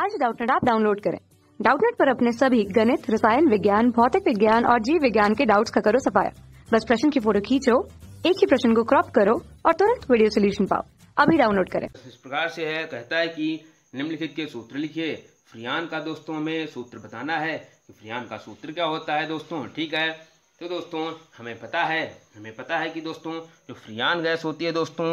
आज डाउटनेट आप डाउनलोड करें डाउटनेट पर अपने सभी गणित रसायन विज्ञान भौतिक विज्ञान और जीव विज्ञान के डाउट्स का करो सफाया बस प्रश्न की फोटो खींचो एक ही प्रश्न को क्रॉप करो और तुरंत वीडियो सोल्यूशन पाओ अभी डाउनलोड करें इस प्रकार से है कहता है कि निम्नलिखित के सूत्र लिखिए फ्रियान का दोस्तों हमें सूत्र बताना है कि फ्रियान का सूत्र क्या होता है दोस्तों ठीक है तो दोस्तों हमें पता है हमें पता है कि दोस्तों जो फ्रियान गैस होती है दोस्तों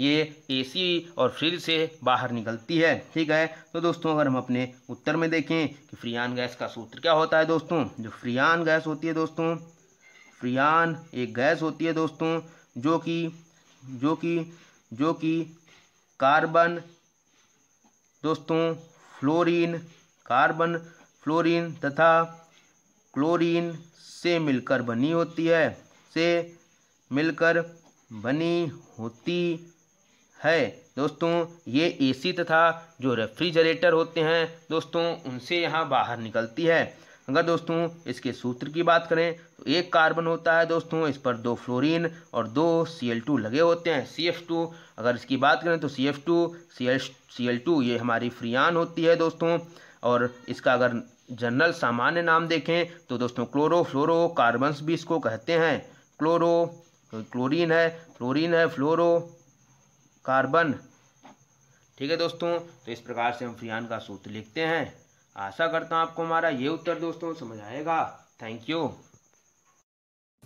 ये एसी और फ्रिज से बाहर निकलती है ठीक है तो दोस्तों अगर हम अपने उत्तर में देखें कि फ्रियान गैस का सूत्र क्या होता है दोस्तों जो फ्रियान गैस होती है दोस्तों फ्रियान एक गैस होती है दोस्तों जो कि जो कि जो कि कार्बन दोस्तों फ्लोरीन कार्बन फ्लोरीन तथा क्लोरीन से मिलकर बनी होती है से मिलकर बनी होती है दोस्तों ये एसी तथा जो रेफ्रिजरेटर होते हैं दोस्तों उनसे यहाँ बाहर निकलती है अगर दोस्तों इसके सूत्र की बात करें तो एक कार्बन होता है दोस्तों इस पर दो फ्लोरीन और दो सी एल टू लगे होते हैं सी एफ टू अगर इसकी बात करें तो C F two C L C L two ये हमारी फ्रियान होती है दोस्तों और इसका अगर जनरल सामान्य नाम देखें तो दोस्तों क्लोरो फ्लोरो कार्बन्स भी इसको कहते हैं क्लोरो क्लोरीन है फ्लोरीन है फ्लोरो कार्बन ठीक है दोस्तों तो इस प्रकार से हम फ्रियान का सूत्र लिखते हैं आशा करता हूँ आपको हमारा ये उत्तर दोस्तों समझ आएगा थैंक यू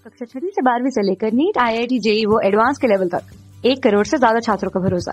कक्षा छठी से बारहवीं से लेकर NEET I I T JEE वो एडवांस के लेवल तक एक करोड़ से ज्यादा छात्रों का भरोसा